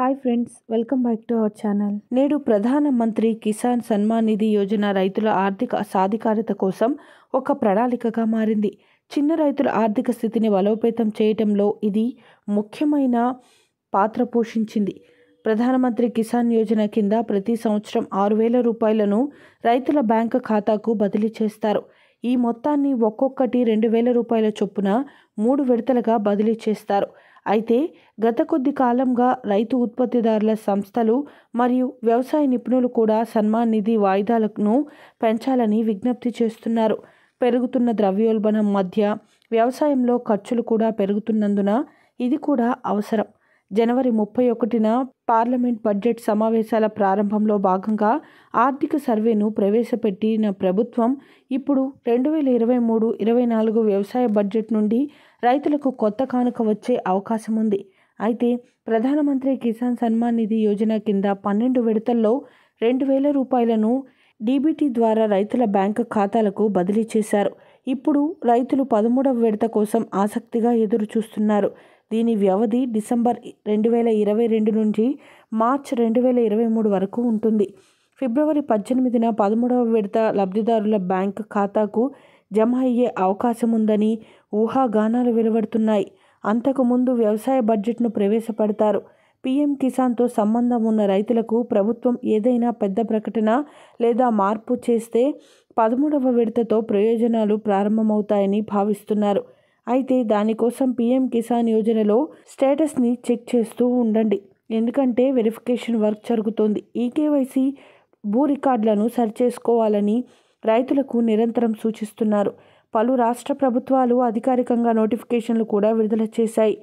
hi friends welcome back to our channel నేడు ప్రధానమంత్రి కిసాన్ సన్మాన్ నిధి యోజన రైతుల ఆర్థిక సాధికారత కోసం ఒక ప్రణాళికగా మారింది చిన్న రైతుల ఆర్థిక స్థితిని బలోపేతం చేయటంలో ఇది ముఖ్యమైన పాత్ర పోషించింది ప్రధానమంత్రి కిసాన్ యోజన కింద ప్రతి సంవత్సరం ఆరు వేల రూపాయలను రైతుల బ్యాంక్ ఖాతాకు బదిలీ చేస్తారు ఈ మొత్తాన్ని ఒక్కొక్కటి రెండు వేల రూపాయల చొప్పున మూడు విడతలుగా బదిలీ చేస్తారు అయితే గత కొద్ది కాలంగా రైతు ఉత్పత్తిదారుల సంస్థలు మరియు వ్యవసాయ నిపుణులు కూడా సన్మాన్ నిధి వాయిదాలను పెంచాలని విజ్ఞప్తి చేస్తున్నారు పెరుగుతున్న ద్రవ్యోల్బణం మధ్య వ్యవసాయంలో ఖర్చులు కూడా పెరుగుతున్నందున ఇది కూడా అవసరం జనవరి ముప్పై ఒకటిన పార్లమెంట్ బడ్జెట్ సమావేశాల ప్రారంభంలో భాగంగా ఆర్థిక సర్వేను ప్రవేశపెట్టిన ప్రభుత్వం ఇప్పుడు రెండు వేల ఇరవై మూడు ఇరవై నాలుగు వ్యవసాయ బడ్జెట్ నుండి రైతులకు కొత్త కానుక వచ్చే అవకాశం ఉంది అయితే ప్రధానమంత్రి కిసాన్ సన్మాన్ నిధి యోజన కింద పన్నెండు విడతల్లో రెండు వేల రూపాయలను డీబీటీ ద్వారా రైతుల బ్యాంకు ఖాతాలకు బదిలీ చేశారు ఇప్పుడు రైతులు పదమూడవ విడత కోసం ఆసక్తిగా ఎదురు చూస్తున్నారు దీని వ్యవధి డిసెంబర్ రెండు వేల ఇరవై రెండు నుంచి మార్చ్ రెండు వేల ఇరవై మూడు వరకు ఉంటుంది ఫిబ్రవరి పద్దెనిమిదిన పదమూడవ విడత లబ్ధిదారుల బ్యాంకు ఖాతాకు జమ అయ్యే అవకాశం ఉందని ఊహాగానాలు వెలువడుతున్నాయి అంతకుముందు వ్యవసాయ బడ్జెట్ను ప్రవేశపెడతారు పీఎం కిసాన్తో సంబంధం ఉన్న రైతులకు ప్రభుత్వం ఏదైనా పెద్ద ప్రకటన లేదా మార్పు చేస్తే పదమూడవ విడతతో ప్రయోజనాలు ప్రారంభమవుతాయని భావిస్తున్నారు అయితే దానికోసం పీఎం కిసాన్ యోజనలో స్టేటస్ని చెక్ చేస్తూ ఉండండి ఎందుకంటే వెరిఫికేషన్ వర్క్ జరుగుతోంది ఈ కేవైసీ భూ రికార్డులను సరిచేసుకోవాలని రైతులకు నిరంతరం సూచిస్తున్నారు పలు రాష్ట్ర ప్రభుత్వాలు అధికారికంగా నోటిఫికేషన్లు కూడా విడుదల చేశాయి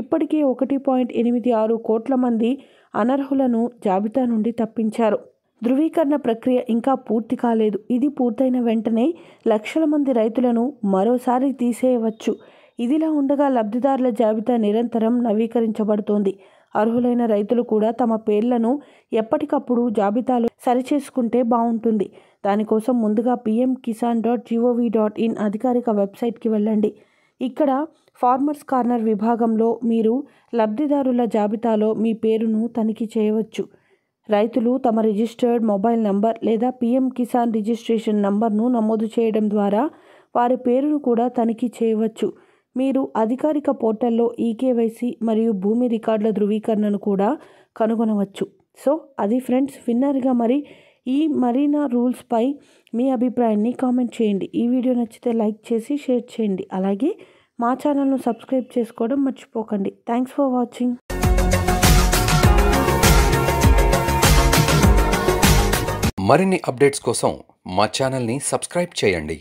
ఇప్పటికే ఒకటి పాయింట్ ఎనిమిది ఆరు కోట్ల మంది అనర్హులను జాబితా నుండి తప్పించారు ధృవీకరణ ప్రక్రియ ఇంకా పూర్తి కాలేదు ఇది పూర్తయిన వెంటనే లక్షల మంది రైతులను మరోసారి తీసేయవచ్చు ఇదిలా ఉండగా లబ్ధిదారుల జాబితా నిరంతరం నవీకరించబడుతోంది అర్హులైన రైతులు కూడా తమ పేర్లను ఎప్పటికప్పుడు జాబితాలో సరిచేసుకుంటే బాగుంటుంది దానికోసం ముందుగా PM Kisan dot GOV dot in అధికారిక వెబ్సైట్కి వెళ్ళండి ఇక్కడ ఫార్మర్స్ కార్నర్ విభాగంలో మీరు లబ్ధిదారుల జాబితాలో మీ పేరును తనిఖీ చేయవచ్చు రైతులు తమ రిజిస్టర్డ్ మొబైల్ నంబర్ లేదా పిఎం కిసాన్ రిజిస్ట్రేషన్ నంబర్ను నమోదు చేయడం ద్వారా వారి పేరును కూడా తనిఖీ చేయవచ్చు మీరు అధికారిక పోర్టల్లో ఈకేవైసీ మరియు భూమి రికార్డుల ధృవీకరణను కూడా కనుగొనవచ్చు సో అది ఫ్రెండ్స్ విన్నర్గా మరి ఈ మరీనా రూల్స్పై మీ అభిప్రాయాన్ని కామెంట్ చేయండి ఈ వీడియో నచ్చితే లైక్ చేసి షేర్ చేయండి అలాగే మా ఛానల్ను సబ్స్క్రైబ్ చేసుకోవడం మర్చిపోకండి థ్యాంక్స్ ఫర్ వాచింగ్ మరిన్ని అప్డేట్స్ కోసం మా ఛానల్ని సబ్స్క్రైబ్ చేయండి